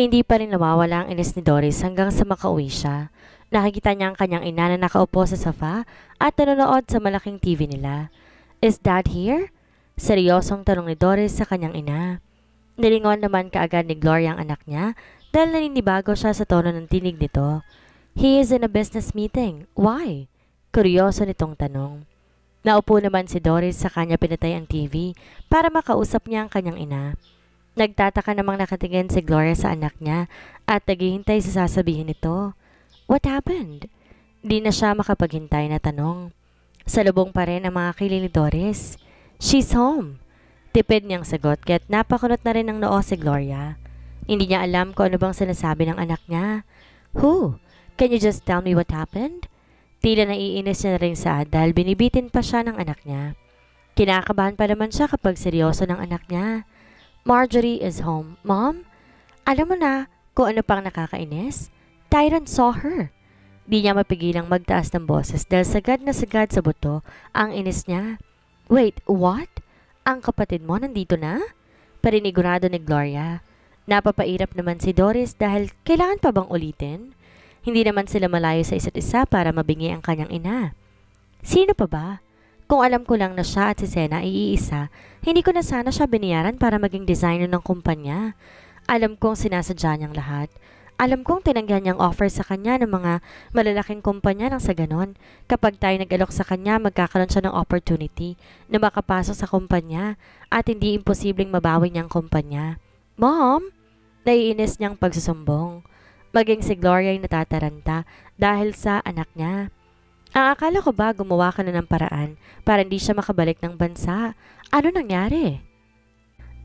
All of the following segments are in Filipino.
Hindi pa rin nawawala ang inis ni Doris hanggang sa makauwi siya. Nakikita niya ang kanyang ina na nakaupo sa sofa at nanonood sa malaking TV nila. Is dad here? Seryosong tanong ni Doris sa kanyang ina. Nilingon naman kaagad ni Gloria ang anak niya dahil naninibago siya sa tono ng tinig nito. He is in a business meeting. Why? Kuryoso nitong tanong. Naupo naman si Doris sa kanya pinatay ang TV para makausap niya ang kanyang ina. Nagtataka namang nakatingin si Gloria sa anak niya at naghihintay sa sasabihin nito. What happened? Di na siya makapaghintay na tanong. Salubong pa rin ang mga kilili Doris. She's home. Tipid niyang sagot kaya't napakunot na rin ang noo si Gloria. Hindi niya alam kung ano bang sinasabi ng anak niya. Who? Can you just tell me what happened? Tila naiinis niya na rin sa dahil binibitin pa siya ng anak niya. Kinakabahan pa naman siya kapag seryoso ng anak niya. Marjorie is home. Mom, alam mo na kung ano pang nakakainis? Tyron saw her. Di niya mapigilang magtaas ng boses dahil sagad na sagad sa buto ang inis niya. Wait, what? Ang kapatid mo nandito na? Parinigurado ni Gloria. Napapairap naman si Doris dahil kailangan pa bang ulitin? Hindi naman sila malayo sa isa't isa para mabingi ang kanyang ina. Sino pa ba? Kung alam ko lang na siya at si Sena ay iisa, hindi ko na sana siya biniyaran para maging designer ng kumpanya. Alam kong sinasadya niyang lahat. Alam kong tinanggihan niyang offer sa kanya ng mga malalaking kumpanya nang sa ganon. Kapag tayo nag-alok sa kanya, magkakaroon siya ng opportunity na makapasok sa kumpanya at hindi imposibleng mabawi niyang kumpanya. Mom! Naiinis niyang pagsusumbong. Maging si Gloria ay natataranta dahil sa anak niya. Ang akala ko ba gumawa ka na ng paraan para hindi siya makabalik ng bansa? Ano nangyari?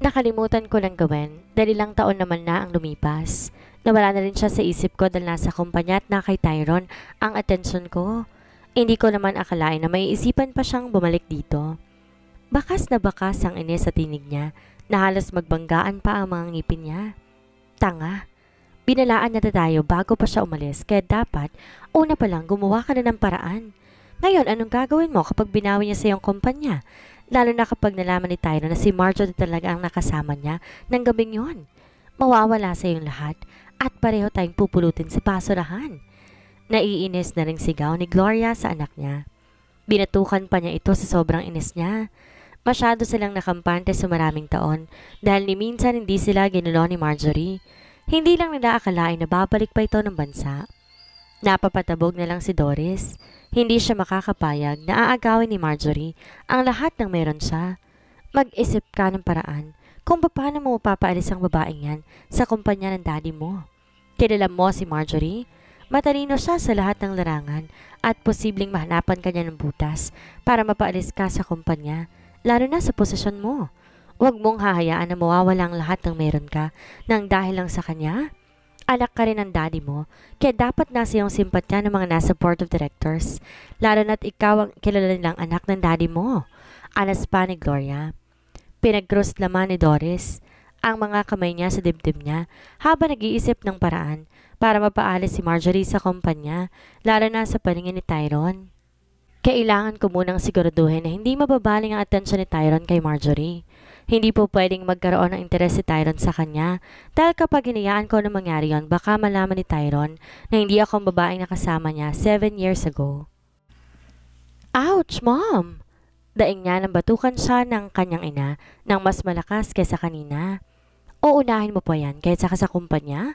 Nakalimutan ko lang gawin dahil ilang taon naman na ang lumipas. Nawala na rin siya sa isip ko dahil nasa kumpanya at na kay Tyron ang atensyon ko. Hindi ko naman akalain na maiisipan pa siyang bumalik dito. Bakas na bakas ang inis sa tinig niya na halos magbanggaan pa ang mga ngipin niya. Tanga! Binalaan niya na tayo bago pa siya umalis kaya dapat una pa lang gumawa ka na ng paraan. Ngayon, anong gagawin mo kapag binawi niya sa iyong kumpanya? Lalo na kapag nalaman ni Tyro na si Marjorie talaga ang nakasama niya ng gabing yon. Mawawala sa iyong lahat at pareho tayong pupulutin sa basurahan. Naiinis na ring sigaw ni Gloria sa anak niya. Binatukan pa niya ito sa sobrang inis niya. Masyado silang nakampante sa maraming taon dahil ni minsan hindi sila ginulo ni Marjorie. Hindi lang nila akalain na babalik pa ito ng bansa. Napapatabog na lang si Doris. Hindi siya makakapayag na aagawin ni Marjorie ang lahat ng meron siya. Mag-isip ka ng paraan kung paano mo mapapaalis ang babaeng yan sa kumpanya ng daddy mo. Kilala mo si Marjorie? Matalino siya sa lahat ng larangan at posibleng mahanapan kanya ng butas para mapaalis ka sa kumpanya, lalo na sa posisyon mo. Huwag mong hahayaan na mawawala ang lahat ng meron ka nang dahil lang sa kanya. Alak ka rin ng daddy mo, kaya dapat nasa iyong simpatya ng mga nasa board of directors, lalo na't ikaw ang kilala nilang anak ng daddy mo. Alas pa ni Gloria. Pinagkrus laman ni Doris ang mga kamay niya sa dibdib niya habang nag-iisip ng paraan para mapaalis si Marjorie sa kumpanya, lalo na sa paningin ni Tyron. Kailangan ko munang siguraduhin na hindi mababaling ang atensyon ni Tyron kay Marjorie. Hindi po pwedeng magkaroon ng interes si Tyron sa kanya dahil kapag hinayaan ko na mangyari yon baka malaman ni Tyron na hindi ako ang babaeng nakasama niya 7 years ago. Ouch, Mom! Daing niya nang batukan siya ng kanyang ina nang mas malakas kaysa kanina. Uunahin mo po yan kaysa ka sa kumpanya?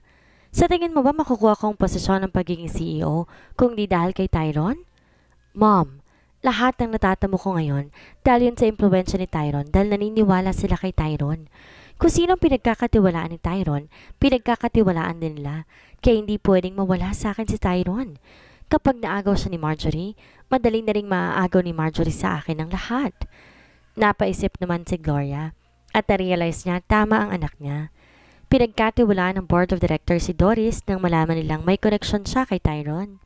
Sa tingin mo ba makukuha kong posisyon ng pagiging CEO kung di dahil kay Tyron? Mom, lahat ng natatamo ko ngayon dahil yun sa impluensya ni Tyron dahil naniniwala sila kay Tyron. Kung sinong pinagkakatiwalaan ni Tyron, pinagkakatiwalaan din nila. Kaya hindi pwedeng mawala sa akin si Tyron. Kapag naagaw siya ni Marjorie, madali na rin maaagaw ni Marjorie sa akin ng lahat. Napaisip naman si Gloria at na-realize niya tama ang anak niya. Pinagkatiwalaan ng board of directors si Doris nang malaman nilang may koneksyon siya kay Tyron.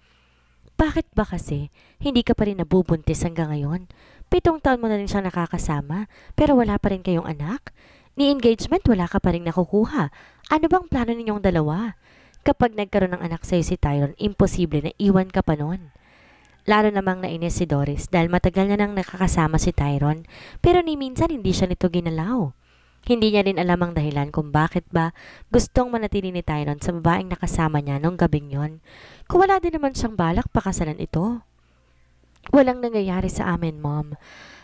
Bakit ba kasi hindi ka pa rin nabubuntis hanggang ngayon? Pitong taon mo na rin siyang nakakasama pero wala pa rin kayong anak? Ni engagement wala ka pa rin nakukuha. Ano bang plano ninyong dalawa? Kapag nagkaroon ng anak sa'yo si Tyron, imposible na iwan ka pa noon. Lalo namang nainis si Doris dahil matagal na nang nakakasama si Tyron pero ni minsan hindi siya nito ginalaw. Hindi niya rin alam ang dahilan kung bakit ba gustong manatili ni Tyron sa babaeng nakasama niya noong gabing yon. Kung wala din naman siyang balak pakasalan ito. Walang nangyayari sa amin, Mom.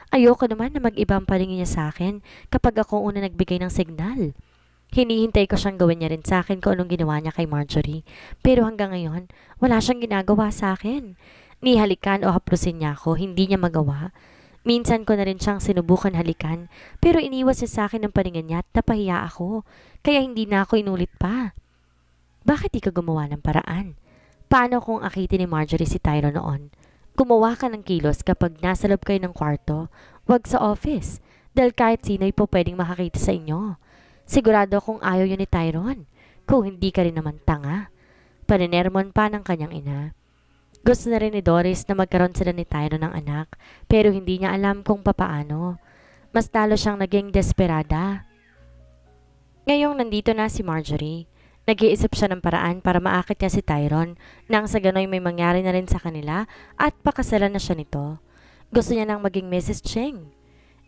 Ayoko naman na mag-iba ang palingin niya sa akin kapag ako una nagbigay ng signal. Hinihintay ko siyang gawin niya rin sa akin kung anong ginawa niya kay Marjorie. Pero hanggang ngayon, wala siyang ginagawa sa akin. Ni halikan o haplusin niya ako, hindi niya magawa. Minsan ko na rin siyang sinubukan halikan, pero iniwas niya sa akin ng paningin niya at napahiya ako, kaya hindi na ako inulit pa. Bakit di ka gumawa ng paraan? Paano kung akitin ni Marjorie si Tyro noon? Gumawa ka ng kilos kapag nasa loob kayo ng kwarto, wag sa office, dahil kahit sino'y po pwedeng makakita sa inyo. Sigurado kung ayaw yun ni Tyron, kung hindi ka rin naman tanga. Paninermon pa ng kanyang ina. Gusto na rin ni Doris na magkaroon sila ni Tyro ng anak, pero hindi niya alam kung papaano. Mas talo siyang naging desperada. Ngayong nandito na si Marjorie, nag-iisip siya ng paraan para maakit niya si Tyron nang sa ganoy may mangyari na rin sa kanila at pakasalan na siya nito. Gusto niya nang maging Mrs. Cheng.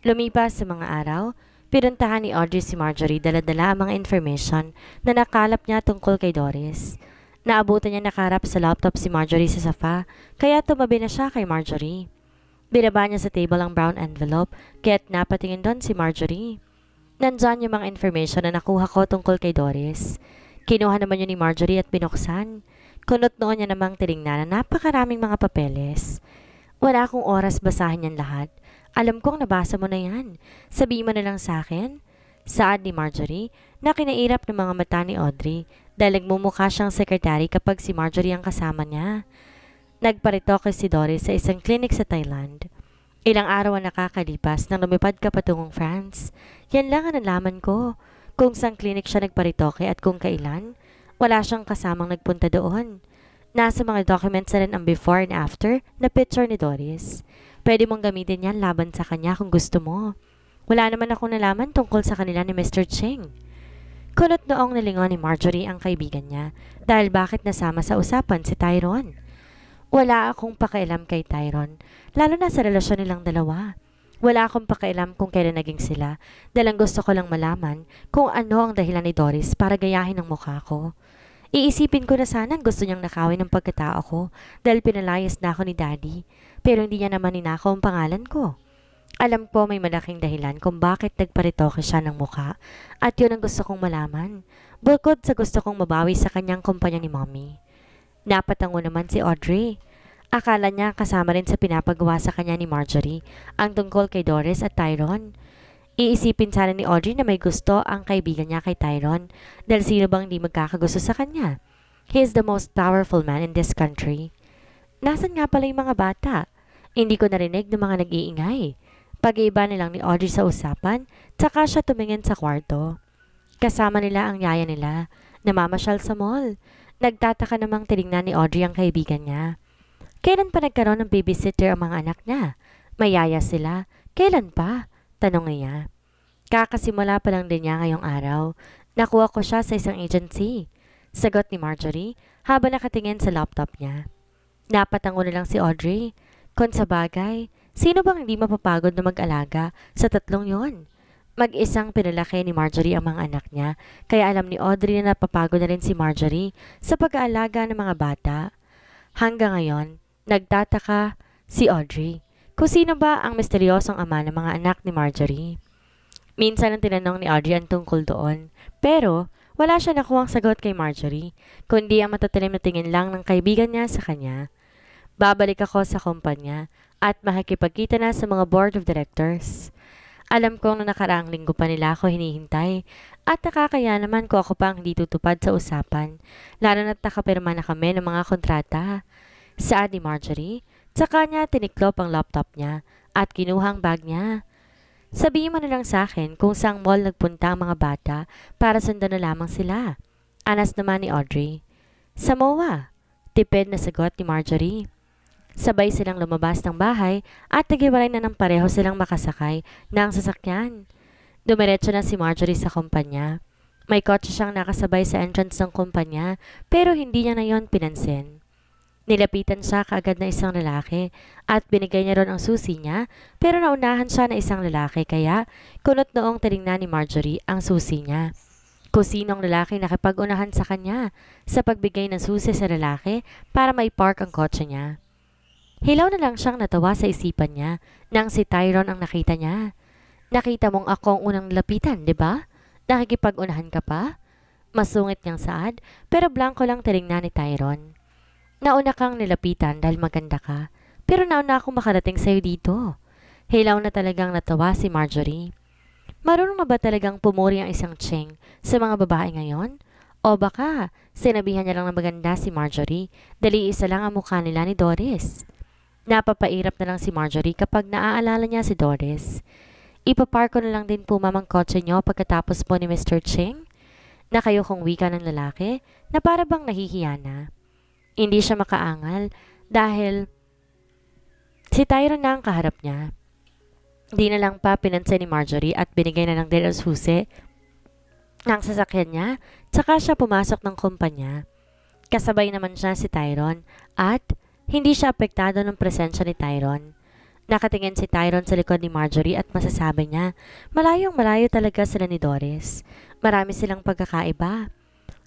Lumipas sa mga araw, pinuntahan ni Audrey si Marjorie dala-dala ang mga information na nakalap niya tungkol kay Doris. Doris. Naabutan niya nakaharap sa laptop si Marjorie sa sofa, kaya tumabi na siya kay Marjorie. Binaba niya sa table ang brown envelope, kaya napatingin doon si Marjorie. Nandyan yung mga information na nakuha ko tungkol kay Doris. Kinuha naman yun ni Marjorie at binuksan. Kunot noon niya namang tinignan na napakaraming mga papeles. Wala akong oras basahin yan lahat. Alam kong nabasa mo na yan. Sabihin mo na lang sa akin. Saad ni Marjorie na kinairap ng mga mata ni Audrey dahil nagmumukha siyang sekretary kapag si Marjorie ang kasama niya. Nagparitoke si Doris sa isang clinic sa Thailand. Ilang araw ang nakakalipas nang lumipad ka patungong France. Yan lang ang nalaman ko. Kung saan clinic siya nagparitoke at kung kailan, wala siyang kasamang nagpunta doon. Nasa mga documents na rin ang before and after na picture ni Doris. Pwede mong gamitin yan laban sa kanya kung gusto mo. Wala naman akong nalaman tungkol sa kanila ni Mr. Ching. Kulot noong nilingon ni Marjorie ang kaibigan niya dahil bakit nasama sa usapan si Tyrone. Wala akong pakialam kay Tyrone, lalo na sa relasyon nilang dalawa. Wala akong pakialam kung kailan naging sila dahil ang gusto ko lang malaman kung ano ang dahilan ni Doris para gayahin ang mukha ko. Iisipin ko na sana gusto niyang nakawin ng pagkatao ko dahil pinalayas na ako ni Daddy pero hindi niya naman ninakaw ang pangalan ko. Alam ko may malaking dahilan kung bakit nagparitoke siya ng mukha at yun ang gusto kong malaman. Bukod sa gusto kong mabawi sa kanyang kumpanya ni mommy. Napatango naman si Audrey. Akala niya kasama rin sa pinapagawa sa kanya ni Marjorie ang tungkol kay Doris at Tyron. Iisipin sana ni Audrey na may gusto ang kaibigan niya kay Tyron dahil sino bang di magkakagusto sa kanya? He is the most powerful man in this country. Nasaan nga pala yung mga bata? Hindi ko narinig ng mga nag-iingay. Pag-iba nilang ni Audrey sa usapan, tsaka siya tumingin sa kwarto. Kasama nila ang yaya nila, namamasyal sa mall. Nagtataka namang tinignan ni Audrey ang kaibigan niya. Kailan pa nagkaroon ng babysitter ang mga anak niya? Mayaya sila. Kailan pa? Tanong niya. Kakasimula pa lang din niya ngayong araw. Nakuha ko siya sa isang agency. Sagot ni Marjorie habang nakatingin sa laptop niya. Napatango na lang si Audrey. Kon sa bagay, Sino bang hindi mapapagod na mag-alaga sa tatlong yon? Mag-isang pinalaki ni Marjorie ang mga anak niya, kaya alam ni Audrey na napapagod na rin si Marjorie sa pag-aalaga ng mga bata. Hanggang ngayon, nagtataka si Audrey kung sino ba ang misteryosong ama ng mga anak ni Marjorie. Minsan ang tinanong ni Audrey ang tungkol doon, pero wala siya nakuhang sagot kay Marjorie, kundi ang matatalim na tingin lang ng kaibigan niya sa kanya. Babalik ako sa kumpanya at makikipagkita na sa mga board of directors. Alam ko na nakaraang linggo pa nila ako hinihintay at nakakaya naman ko ako pang hindi tutupad sa usapan, lalo na't nakapirma na kami ng mga kontrata. Sa ni Marjorie, tsaka niya tiniklop ang laptop niya at kinuhang bag niya. Sabihin mo na lang sa akin kung saang mall nagpunta ang mga bata para sundan na lamang sila. Anas naman ni Audrey. Samoa. Tipid na sagot ni Marjorie. Sabay silang lumabas ng bahay at nagiwalay na ng pareho silang makasakay ng sasakyan. Dumiretso na si Marjorie sa kumpanya. May kotse siyang nakasabay sa entrance ng kumpanya pero hindi niya na yon pinansin. Nilapitan siya kaagad na isang lalaki at binigay niya ron ang susi niya pero naunahan siya na isang lalaki kaya kunot noong tinignan ni Marjorie ang susi niya. Kung sinong lalaki nakipag-unahan sa kanya sa pagbigay ng susi sa lalaki para park ang kotse niya. Hilaw na lang siyang natawa sa isipan niya nang si Tyron ang nakita niya. Nakita mong ako ang unang lapitan, di ba? Nakikipag-unahan ka pa? Masungit niyang saad pero blanco lang tinignan ni Tyron. Nauna kang nilapitan dahil maganda ka pero nauna akong makarating sa'yo dito. Hilaw na talagang natawa si Marjorie. Marunong na ba talagang pumuri ang isang cheng sa mga babae ngayon? O baka, sinabihan niya lang na maganda si Marjorie dahil isa lang ang mukha nila ni Doris. Napapairap na lang si Marjorie kapag naaalala niya si Doris. Ipapark ko na lang din po mamang kotse nyo pagkatapos po ni Mr. Ching na kayo kong wika ng lalaki na para bang nahihiya na. Hindi siya makaangal dahil si Tyron na ang kaharap niya. Di na lang pa pinansin ni Marjorie at binigay na ng Delos ang ng sasakyan niya, tsaka siya pumasok ng kumpanya. Kasabay naman siya si Tyron at hindi siya apektado ng presensya ni Tyron. Nakatingin si Tyron sa likod ni Marjorie at masasabi niya, malayong malayo talaga sila ni Doris. Marami silang pagkakaiba.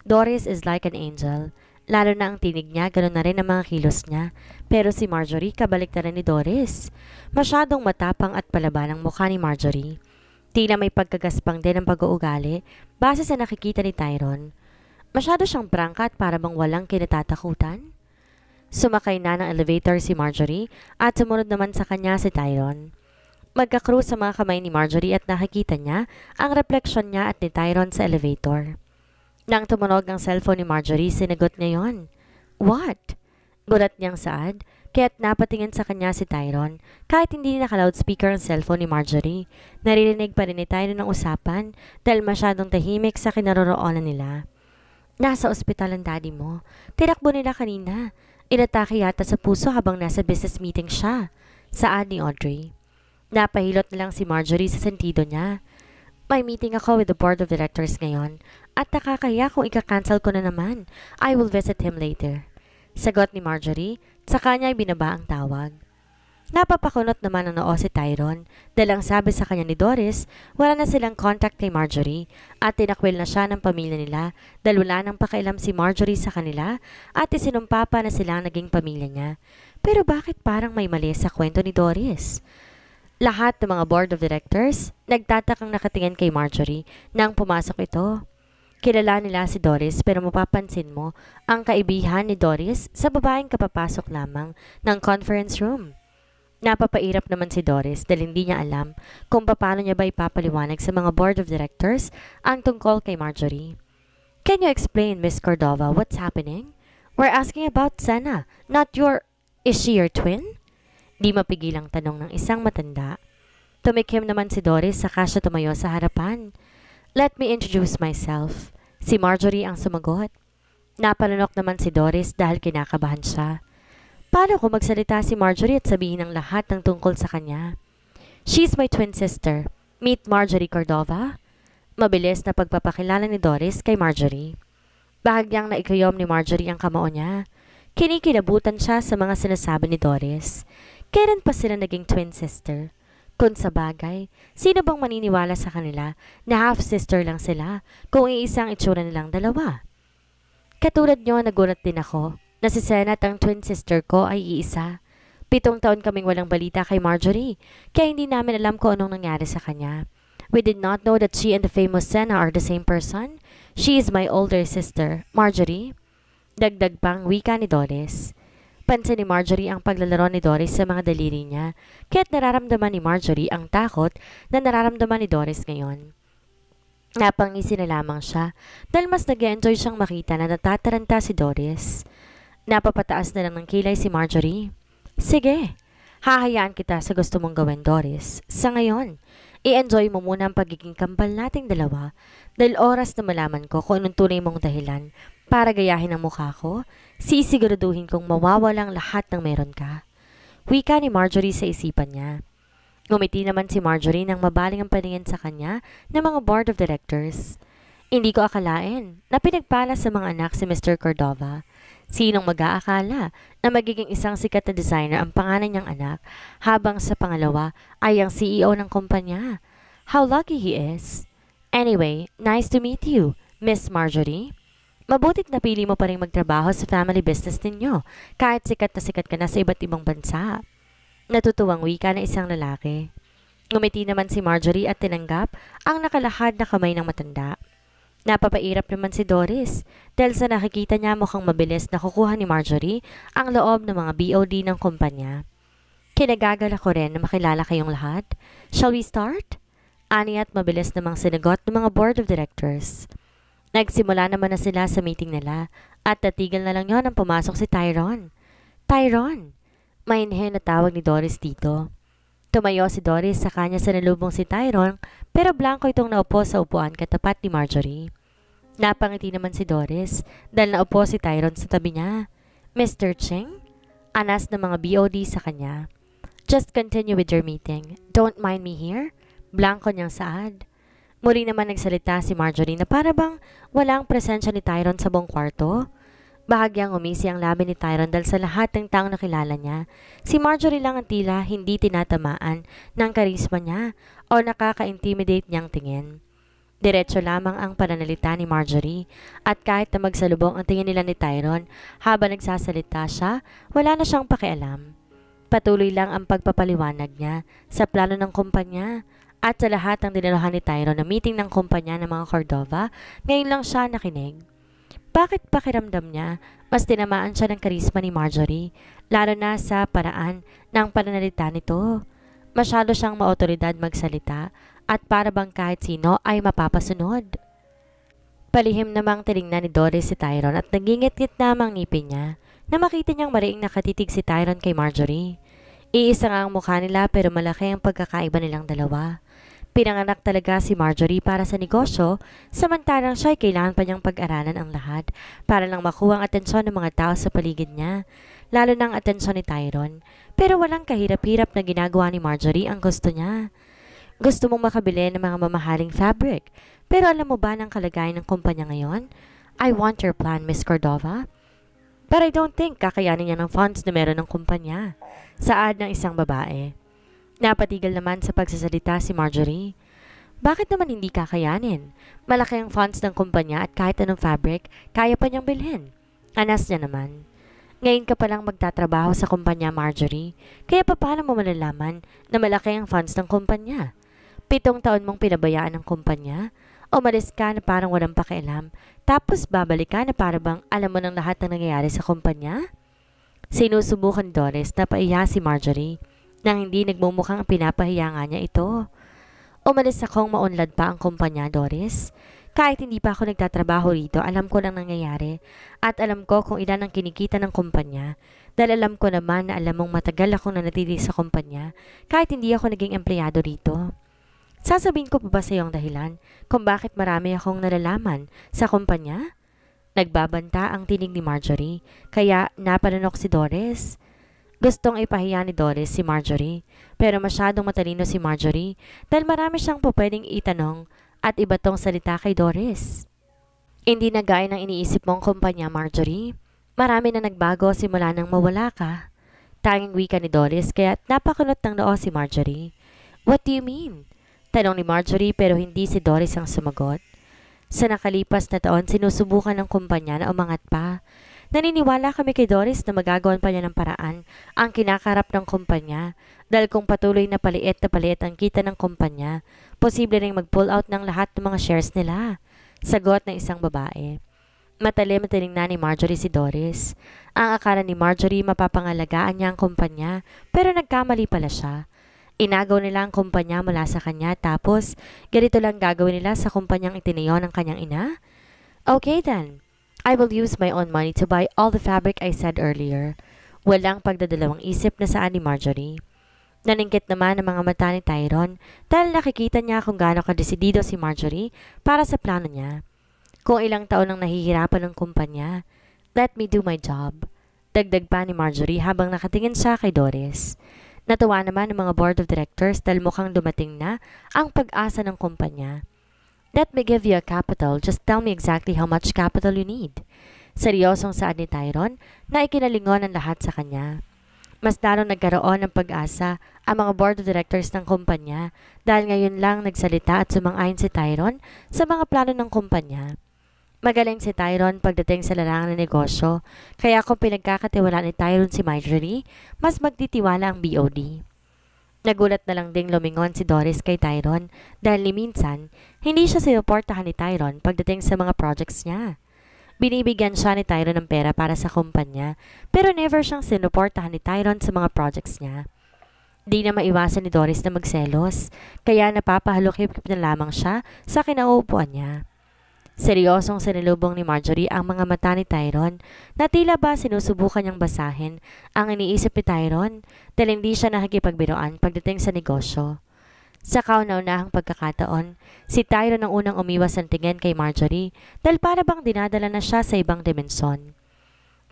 Doris is like an angel. Lalo na ang tinig niya, ganoon na rin ang mga kilos niya. Pero si Marjorie, kabalik na rin ni Doris. Masyadong matapang at palaban ang mukha ni Marjorie. Tila may pagkagaspang din ang pag-uugali base sa nakikita ni Tyron. Masyado siyang prangkat para bang walang kinatatakutan. Sumakay na ng elevator si Marjorie at sumunod naman sa kanya si Tyron. magka sa mga kamay ni Marjorie at nakikita niya ang refleksyon niya at ni Tyron sa elevator. Nang tumunog ang cellphone ni Marjorie, sinagot niya yon. What? Gulat niyang saad, kaya't napatingin sa kanya si Tyron. Kahit hindi naka-loudspeaker ang cellphone ni Marjorie, naririnig pa rin ni Tyron ang usapan dahil masyadong tahimik sa kinaroroonan nila. Nasa ospital ang daddy mo. Tinakbo nila kanina. Inatake yata sa puso habang nasa business meeting siya, saan ni Audrey. Napahilot na lang si Marjorie sa sentido niya. May meeting ako with the board of directors ngayon at nakakaya kung ika-cancel ko na naman. I will visit him later. Sagot ni Marjorie, sa kanya ay binaba ang tawag. Napapakunot naman ang noo si Tyron dahil ang sabi sa kanya ni Doris, wala na silang contact kay Marjorie at tinakwil na siya ng pamilya nila dahil wala nang pakialam si Marjorie sa kanila at pa na silang naging pamilya niya. Pero bakit parang may mali sa kwento ni Doris? Lahat ng mga board of directors nagtatakang nakatingin kay Marjorie nang pumasok ito. Kilala nila si Doris pero mapapansin mo ang kaibihan ni Doris sa babaeng kapapasok lamang ng conference room. Napapairap naman si Doris dahil hindi niya alam kung paano niya ba ipapaliwanag sa mga board of directors ang tungkol kay Marjorie. Can you explain, Miss Cordova, what's happening? We're asking about Sana, not your... Is she your twin? Di mapigilang tanong ng isang matanda. Tumikim naman si Doris saka siya tumayo sa harapan. Let me introduce myself. Si Marjorie ang sumagot. Napalunok naman si Doris dahil kinakabahan siya. Paano ko magsalita si Marjorie at sabihin ang lahat ng tungkol sa kanya? She's my twin sister. Meet Marjorie Cordova. Mabilis na pagpapakilala ni Doris kay Marjorie. Bahagyang naikayom ni Marjorie ang kamao niya. Kinikilabutan siya sa mga sinasabi ni Doris. Kailan pa sila naging twin sister? Kung sa bagay, sino bang maniniwala sa kanila na half-sister lang sila kung iisang itsura nilang dalawa? Katulad niyo, nagulat din ako na si Sen ang twin sister ko ay iisa. Pitong taon kaming walang balita kay Marjorie, kaya hindi namin alam kung anong nangyari sa kanya. We did not know that she and the famous Senna are the same person. She is my older sister, Marjorie. Dagdag pang wika ni Doris. Pansin ni Marjorie ang paglalaro ni Doris sa mga daliri niya, kaya't nararamdaman ni Marjorie ang takot na nararamdaman ni Doris ngayon. Napangisi na lamang siya dahil mas nag enjoy siyang makita na natataranta si Doris. Napapataas na lang ng kilay si Marjorie. Sige, hahayaan kita sa gusto mong gawin, Doris. Sa ngayon, i-enjoy mo muna ang pagiging kambal nating dalawa dahil oras na malaman ko kung anong tunay mong dahilan para gayahin ang mukha ko, sisiguraduhin kong mawawalang lahat ng meron ka. Wika ni Marjorie sa isipan niya. Ngumiti naman si Marjorie nang mabaling ang paningin sa kanya ng mga board of directors. Hindi ko akalain na pinagpala sa mga anak si Mr. Cordova. Sinong mag-aakala na magiging isang sikat na designer ang pangalan niyang anak habang sa pangalawa ay ang CEO ng kumpanya? How lucky he is! Anyway, nice to meet you, Miss Marjorie. Mabutit napili mo pa rin magtrabaho sa family business ninyo kahit sikat na sikat ka na sa iba't ibang bansa. Natutuwang wika na isang lalaki. Ngumiti naman si Marjorie at tinanggap ang nakalahad na kamay ng matanda. Napapairap naman si Doris dahil sa nakikita niya mukhang mabilis na kukuha ni Marjorie ang loob ng mga BOD ng kumpanya. Kinagagal ko rin na makilala kayong lahat. Shall we start? Ani at mabilis namang sinagot ng mga board of directors. Nagsimula naman na sila sa meeting nila at tatigil na lang yon ang pumasok si Tyron. Tyron! Mainhen na tawag ni Doris dito. Tumayo si Doris sa kanya sa nalubong si Tyron pero blanco itong naupo sa upuan katapat ni Marjorie. Napangiti naman si Doris dahil naupo si Tyron sa tabi niya. Mr. Cheng, anas ng mga BOD sa kanya. Just continue with your meeting. Don't mind me here. Blanco niyang saad. Muli naman nagsalita si Marjorie na para bang walang presensya ni Tyron sa buong kwarto. Bahagyang umisi ang labi ni Tyron dahil sa lahat ng taong nakilala niya. Si Marjorie lang ang tila hindi tinatamaan ng karisma niya o nakaka-intimidate niyang tingin. Diretso lamang ang pananalita ni Marjorie at kahit na magsalubong ang tingin nila ni Tyron habang nagsasalita siya, wala na siyang pakialam. Patuloy lang ang pagpapaliwanag niya sa plano ng kumpanya at sa lahat ng dinaluhan ni Tyron na meeting ng kumpanya ng mga Cordova, ngayon lang siya nakinig. Bakit pakiramdam niya, mas tinamaan siya ng karisma ni Marjorie, lalo na sa paraan ng pananalita nito. Masyado siyang maotoridad magsalita at para bang kahit sino ay mapapasunod. Palihim namang tinignan ni Doris si Tyron at nagingit-ngit na ang ngipin niya na makita niyang mariing nakatitig si Tyron kay Marjorie. Iisa nga ang mukha nila pero malaki ang pagkakaiba nilang dalawa. Pinanganak talaga si Marjorie para sa negosyo, samantalang siya ay kailangan pa niyang pag-aralan ang lahat para lang makuha ang atensyon ng mga tao sa paligid niya, lalo na ang atensyon ni Tyron. Pero walang kahirap-hirap na ginagawa ni Marjorie ang gusto niya. Gusto mong makabili ng mga mamahaling fabric. Pero alam mo ba ng kalagayan ng kumpanya ngayon? I want your plan, Miss Cordova. But I don't think kakayanin niya ng funds na meron ng kumpanya. Saad ng isang babae. Napatigil naman sa pagsasalita si Marjorie. Bakit naman hindi kakayanin? Malaki ang funds ng kumpanya at kahit anong fabric, kaya pa niyang bilhin. Anas niya naman. Ngayon ka palang magtatrabaho sa kumpanya Marjorie, kaya pa paano mo malalaman na malaki ang funds ng kumpanya? Pitong taon mong pinabayaan ang kumpanya? Umalis ka na parang walang pakialam, tapos babalik ka na para bang alam mo ng lahat ng nangyayari sa kumpanya? Sinusubukan Doris na paiya si Marjorie nang hindi nagmumukhang pinapahiyangan niya ito. Umalis akong maunlad pa ang kumpanya, Doris. Kahit hindi pa ako nagtatrabaho rito, alam ko lang nangyayari at alam ko kung ilan ang kinikita ng kumpanya dahil alam ko naman na alam mong matagal akong nanatili sa kumpanya kahit hindi ako naging empleyado rito. Sasabihin ko pa ba sa iyong dahilan kung bakit marami akong nalalaman sa kumpanya? Nagbabanta ang tinig ni Marjorie, kaya napananok si Doris. Gustong ipahiya ni Doris si Marjorie, pero masyadong matalino si Marjorie dahil marami siyang pupwedeng itanong at iba tong salita kay Doris. Hindi na gaya ng iniisip mong kumpanya, Marjorie. Marami na nagbago simula nang mawala ka. Tanging wika ni Doris kaya napakunot ng noo si Marjorie. What do you mean? Tanong ni Marjorie pero hindi si Doris ang sumagot. Sa nakalipas na taon, sinusubukan ng kumpanya na umangat pa. Naniniwala kami kay Doris na magagawan pa niya ng paraan ang kinakarap ng kumpanya dahil kung patuloy na paliit na paliit ang kita ng kumpanya, posible rin mag-pull out ng lahat ng mga shares nila. Sagot ng isang babae. Matalim na tinignan ni Marjorie si Doris. Ang akala ni Marjorie mapapangalagaan niya ang kumpanya pero nagkamali pala siya. Inagaw nila ang kumpanya mula sa kanya tapos ganito lang gagawin nila sa kumpanyang itinayo ng kanyang ina? Okay then, I will use my own money to buy all the fabric I said earlier. Walang pagdadalawang isip na saan ni Marjorie. Naningkit naman ang mga mata ni Tyron dahil nakikita niya kung gaano kadesidido si Marjorie para sa plano niya. Kung ilang taon nang nahihirapan ng kumpanya, let me do my job. Dagdag pa ni Marjorie habang nakatingin siya kay Doris. Natuwa naman ang mga board of directors dahil mukhang dumating na ang pag-asa ng kumpanya. Let me give you a capital, just tell me exactly how much capital you need. Seryosong saad ni Tyron na ikinalingon ang lahat sa kanya. Mas lalong nagkaroon ng pag-asa ang mga board of directors ng kumpanya dahil ngayon lang nagsalita at sumang-ayon si Tyron sa mga plano ng kumpanya. Magaling si Tyron pagdating sa larangan ng negosyo, kaya kung pinagkakatiwalaan ni Tyron si Marjorie, mas magtitiwala ang BOD. Nagulat na lang ding lumingon si Doris kay Tyron dahil ni minsan, hindi siya sinuportahan ni Tyron pagdating sa mga projects niya. Binibigyan siya ni Tyron ng pera para sa kumpanya pero never siyang sinuportahan ni Tyron sa mga projects niya. Di na maiwasan ni Doris na magselos, kaya napapahalukip na lamang siya sa kinauupuan niya. Seryosong sinilubong ni Marjorie ang mga mata ni Tyron na tila ba sinusubukan niyang basahin ang iniisip ni Tyron dahil hindi siya nakikipagbiroan pagdating sa negosyo. Sa kauna-unahang pagkakataon, si Tyron ang unang umiwas ang tingin kay Marjorie dahil para bang dinadala na siya sa ibang dimension.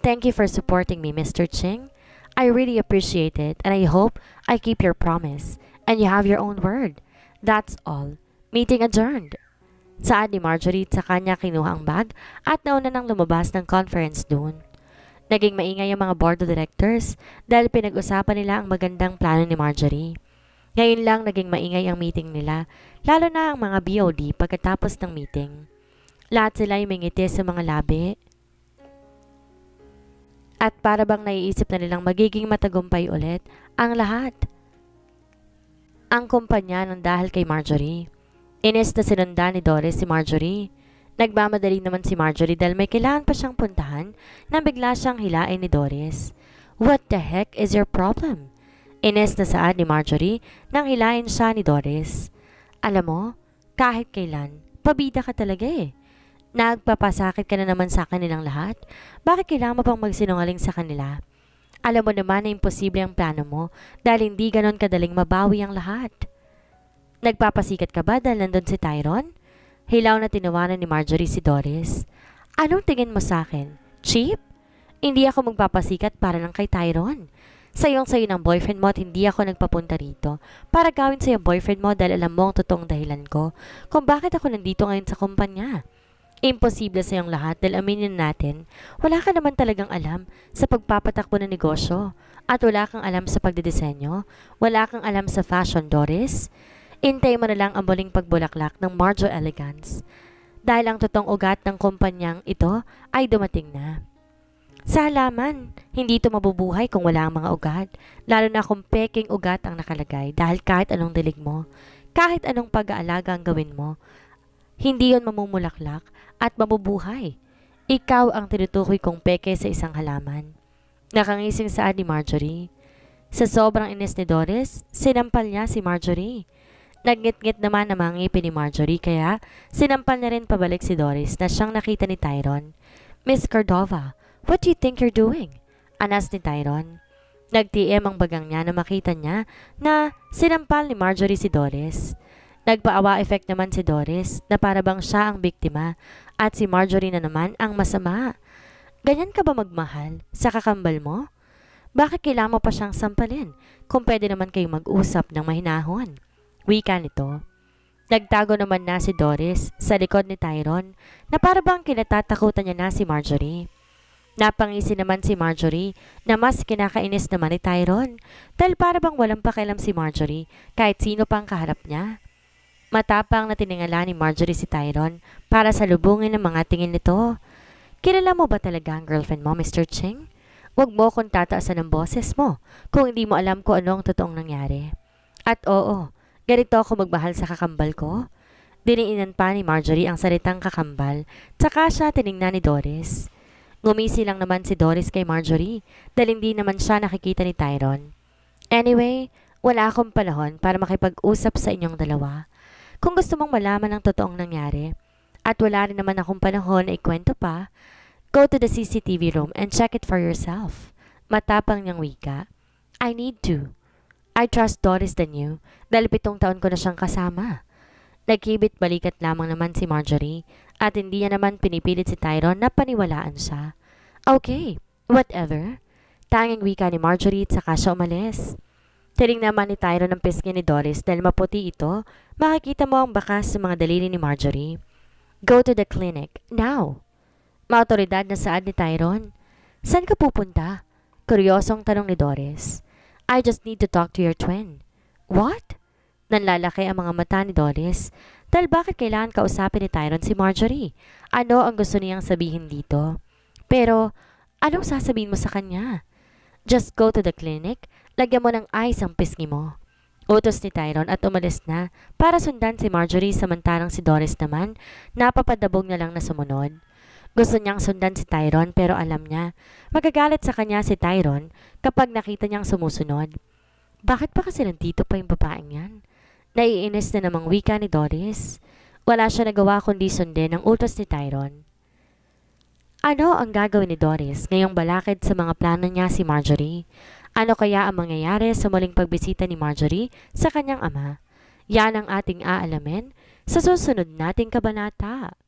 Thank you for supporting me, Mr. Ching. I really appreciate it and I hope I keep your promise and you have your own word. That's all. Meeting adjourned. Saan ni Marjorie sa kanya kinuha ang bag at nauna nang lumabas ng conference doon. Naging maingay ang mga board of directors dahil pinag-usapan nila ang magandang plano ni Marjorie. Ngayon lang naging maingay ang meeting nila, lalo na ang mga BOD pagkatapos ng meeting. Lahat sila ay mingiti sa mga labi at para bang naiisip na nilang magiging matagumpay ulit ang lahat. Ang kumpanya ng dahil kay Marjorie. Inis na sinundan ni Doris si Marjorie. Nagmamadali naman si Marjorie dahil may kailangan pa siyang puntahan na bigla siyang hilain ni Doris. What the heck is your problem? Ines na saad ni Marjorie nang hilain siya ni Doris. Alam mo, kahit kailan, pabida ka talaga eh. Nagpapasakit ka na naman sa kanilang lahat. Bakit kailangan mo pang magsinungaling sa kanila? Alam mo naman na imposible ang plano mo dahil hindi ganon kadaling mabawi ang lahat. Nagpapasikat ka ba dahil nandun si Tyron? Hilaw na tinawanan ni Marjorie si Doris. Anong tingin mo sa akin? Cheap? Hindi ako magpapasikat para lang kay Tyron. Sayong-sayo ng boyfriend mo at hindi ako nagpapunta rito para gawin sa sa'yo boyfriend mo dahil alam mo ang totoong dahilan ko kung bakit ako nandito ngayon sa kumpanya. Imposible sa iyong lahat dahil aminin natin, wala ka naman talagang alam sa pagpapatakbo ng negosyo at wala kang alam sa pagdidesenyo, wala kang alam sa fashion, Doris. Intay mo na lang ang buling pagbulaklak ng Marjo Elegance dahil ang totoong ugat ng kumpanyang ito ay dumating na. Sa halaman, hindi ito mabubuhay kung wala ang mga ugat, lalo na kung peking ugat ang nakalagay dahil kahit anong dilig mo, kahit anong pag-aalaga ang gawin mo, hindi yon mamumulaklak at mabubuhay. Ikaw ang tinutukoy kong peke sa isang halaman. Nakangising sa ni Marjorie. Sa sobrang ines ni Doris, sinampal niya si Marjorie. Nagngit-ngit naman ang mga ngipin ni Marjorie kaya sinampal na rin pabalik si Doris na siyang nakita ni Tyron. Miss Cordova, what do you think you're doing? Anas ni Tyron. Nag-TM ang bagang niya na makita niya na sinampal ni Marjorie si Doris. Nagpaawa effect naman si Doris na para bang siya ang biktima at si Marjorie na naman ang masama. Ganyan ka ba magmahal sa kakambal mo? Bakit kailangan mo pa siyang sampalin kung pwede naman kayong mag-usap ng mahinahon? Wika nito. Nagtago naman na si Doris sa likod ni Tyron na para bang kinatatakutan niya na si Marjorie. Napangisi naman si Marjorie na mas kinakainis naman ni Tyron dahil para bang walang pakialam si Marjorie kahit sino pang kaharap niya. Matapang na tiningala ni Marjorie si Tyron para salubungin ng mga tingin nito. Kilala mo ba talaga ang girlfriend mo, Mr. Ching? Huwag mo kong tataasan ng boses mo kung hindi mo alam kung ano ang totoong nangyari. At oo, Ganito ako magmahal sa kakambal ko? Diniinan pa ni Marjorie ang salitang kakambal, tsaka siya tiningnan ni Doris. Ngumisi lang naman si Doris kay Marjorie dahil hindi naman siya nakikita ni Tyron. Anyway, wala akong panahon para makipag-usap sa inyong dalawa. Kung gusto mong malaman ang totoong nangyari, at wala rin naman akong panahon na ikwento pa, go to the CCTV room and check it for yourself. Matapang niyang wika. I need to. I trust Doris than you dahil pitong taon ko na siyang kasama. Nagkibit balikat lamang naman si Marjorie at hindi niya naman pinipilit si Tyron na paniwalaan siya. Okay, whatever. Tanging wika ni Marjorie at saka siya umalis. Tiling naman ni Tyron ang pisngi ni Doris dahil maputi ito, makikita mo ang bakas sa mga daliri ni Marjorie. Go to the clinic, now! Maotoridad na saad ni Tyron. Saan ka pupunta? Kuryosong tanong ni Doris. I just need to talk to your twin. What? Nanlalaki ang mga mata ni Doris. Dahil bakit kailangan kausapin ni Tyron si Marjorie? Ano ang gusto niyang sabihin dito? Pero, anong sasabihin mo sa kanya? Just go to the clinic, lagyan mo ng ice ang pisngi mo. Utos ni Tyron at umalis na para sundan si Marjorie samantalang si Doris naman napapadabog na lang na sumunod. Gusto niyang sundan si Tyron pero alam niya, magagalit sa kanya si Tyron kapag nakita niyang sumusunod. Bakit pa kasi nandito pa yung babaeng yan? Naiinis na namang wika ni Doris. Wala siya nagawa kundi sundin ang utos ni Tyron. Ano ang gagawin ni Doris ngayong balakid sa mga plano niya si Marjorie? Ano kaya ang mangyayari sa muling pagbisita ni Marjorie sa kanyang ama? Yan ang ating aalamin sa susunod nating kabanata.